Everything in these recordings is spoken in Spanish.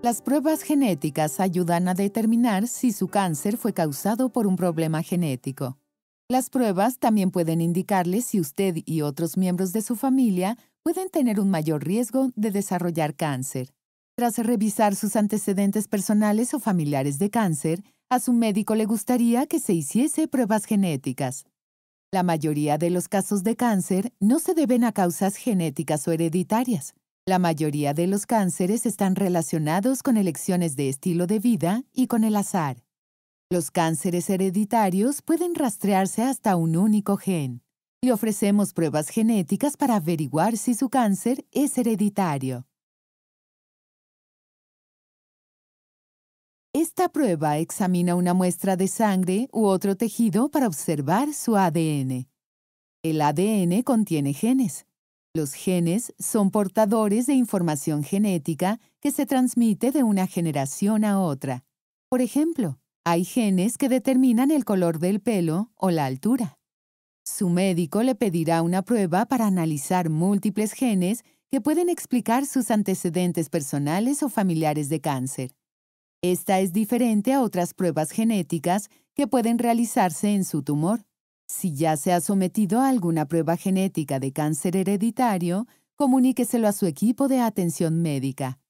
Las pruebas genéticas ayudan a determinar si su cáncer fue causado por un problema genético. Las pruebas también pueden indicarle si usted y otros miembros de su familia pueden tener un mayor riesgo de desarrollar cáncer. Tras revisar sus antecedentes personales o familiares de cáncer, a su médico le gustaría que se hiciese pruebas genéticas. La mayoría de los casos de cáncer no se deben a causas genéticas o hereditarias, la mayoría de los cánceres están relacionados con elecciones de estilo de vida y con el azar. Los cánceres hereditarios pueden rastrearse hasta un único gen. Le ofrecemos pruebas genéticas para averiguar si su cáncer es hereditario. Esta prueba examina una muestra de sangre u otro tejido para observar su ADN. El ADN contiene genes. Los genes son portadores de información genética que se transmite de una generación a otra. Por ejemplo, hay genes que determinan el color del pelo o la altura. Su médico le pedirá una prueba para analizar múltiples genes que pueden explicar sus antecedentes personales o familiares de cáncer. Esta es diferente a otras pruebas genéticas que pueden realizarse en su tumor. Si ya se ha sometido a alguna prueba genética de cáncer hereditario, comuníqueselo a su equipo de atención médica.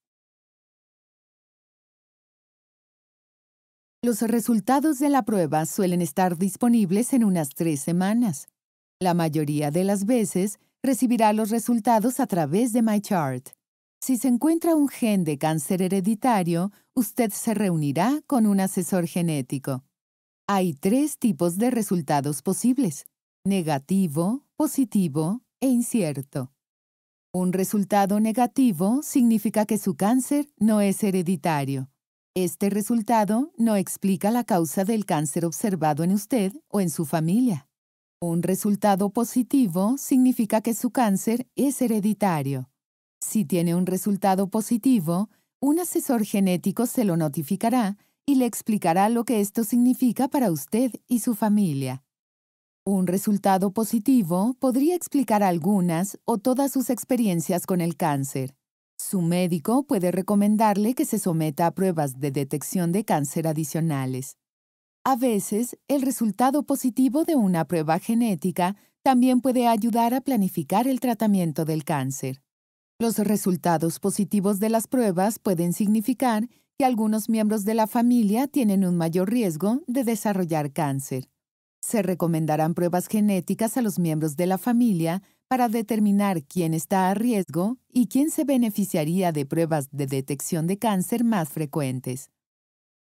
Los resultados de la prueba suelen estar disponibles en unas tres semanas. La mayoría de las veces recibirá los resultados a través de MyChart. Si se encuentra un gen de cáncer hereditario, usted se reunirá con un asesor genético. Hay tres tipos de resultados posibles, negativo, positivo e incierto. Un resultado negativo significa que su cáncer no es hereditario. Este resultado no explica la causa del cáncer observado en usted o en su familia. Un resultado positivo significa que su cáncer es hereditario. Si tiene un resultado positivo, un asesor genético se lo notificará y le explicará lo que esto significa para usted y su familia. Un resultado positivo podría explicar algunas o todas sus experiencias con el cáncer. Su médico puede recomendarle que se someta a pruebas de detección de cáncer adicionales. A veces, el resultado positivo de una prueba genética también puede ayudar a planificar el tratamiento del cáncer. Los resultados positivos de las pruebas pueden significar y algunos miembros de la familia tienen un mayor riesgo de desarrollar cáncer. Se recomendarán pruebas genéticas a los miembros de la familia para determinar quién está a riesgo y quién se beneficiaría de pruebas de detección de cáncer más frecuentes.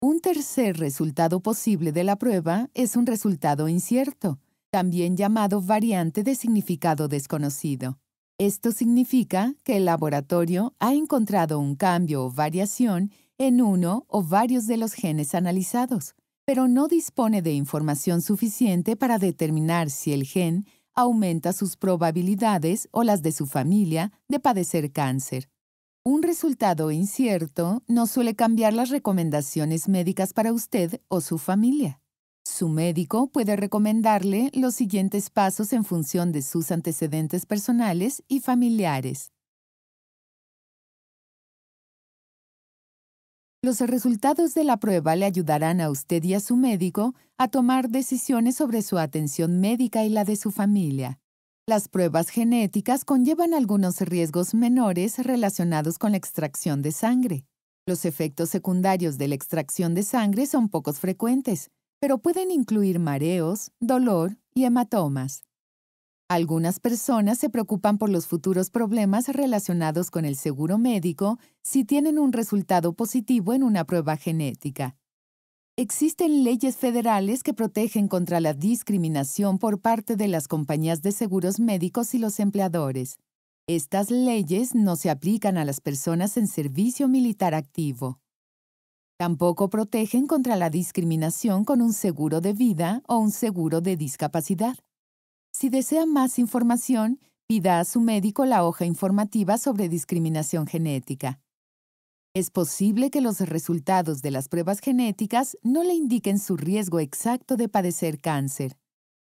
Un tercer resultado posible de la prueba es un resultado incierto, también llamado variante de significado desconocido. Esto significa que el laboratorio ha encontrado un cambio o variación en uno o varios de los genes analizados, pero no dispone de información suficiente para determinar si el gen aumenta sus probabilidades o las de su familia de padecer cáncer. Un resultado incierto no suele cambiar las recomendaciones médicas para usted o su familia. Su médico puede recomendarle los siguientes pasos en función de sus antecedentes personales y familiares. Los resultados de la prueba le ayudarán a usted y a su médico a tomar decisiones sobre su atención médica y la de su familia. Las pruebas genéticas conllevan algunos riesgos menores relacionados con la extracción de sangre. Los efectos secundarios de la extracción de sangre son pocos frecuentes, pero pueden incluir mareos, dolor y hematomas. Algunas personas se preocupan por los futuros problemas relacionados con el seguro médico si tienen un resultado positivo en una prueba genética. Existen leyes federales que protegen contra la discriminación por parte de las compañías de seguros médicos y los empleadores. Estas leyes no se aplican a las personas en servicio militar activo. Tampoco protegen contra la discriminación con un seguro de vida o un seguro de discapacidad. Si desea más información, pida a su médico la hoja informativa sobre discriminación genética. Es posible que los resultados de las pruebas genéticas no le indiquen su riesgo exacto de padecer cáncer.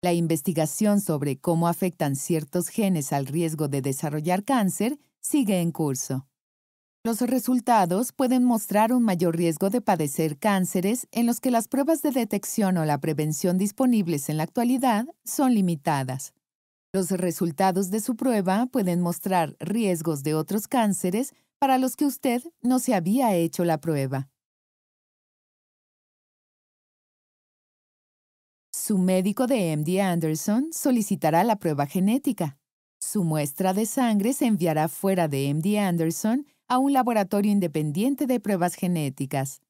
La investigación sobre cómo afectan ciertos genes al riesgo de desarrollar cáncer sigue en curso. Los resultados pueden mostrar un mayor riesgo de padecer cánceres en los que las pruebas de detección o la prevención disponibles en la actualidad son limitadas. Los resultados de su prueba pueden mostrar riesgos de otros cánceres para los que usted no se había hecho la prueba. Su médico de MD Anderson solicitará la prueba genética. Su muestra de sangre se enviará fuera de MD Anderson a un laboratorio independiente de pruebas genéticas.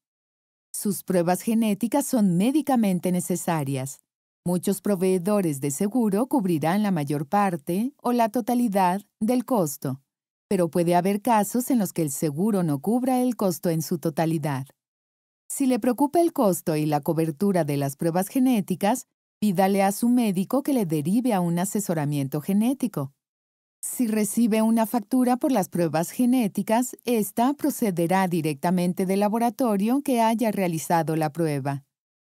Sus pruebas genéticas son médicamente necesarias. Muchos proveedores de seguro cubrirán la mayor parte o la totalidad del costo, pero puede haber casos en los que el seguro no cubra el costo en su totalidad. Si le preocupa el costo y la cobertura de las pruebas genéticas, pídale a su médico que le derive a un asesoramiento genético. Si recibe una factura por las pruebas genéticas, esta procederá directamente del laboratorio que haya realizado la prueba.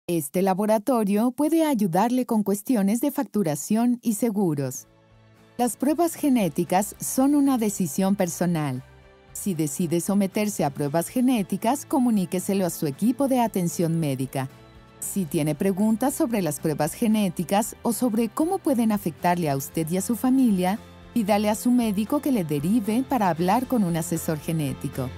Este laboratorio puede ayudarle con cuestiones de facturación y seguros. Las pruebas genéticas son una decisión personal. Si decide someterse a pruebas genéticas, comuníqueselo a su equipo de atención médica. Si tiene preguntas sobre las pruebas genéticas o sobre cómo pueden afectarle a usted y a su familia, Pídale a su médico que le derive para hablar con un asesor genético.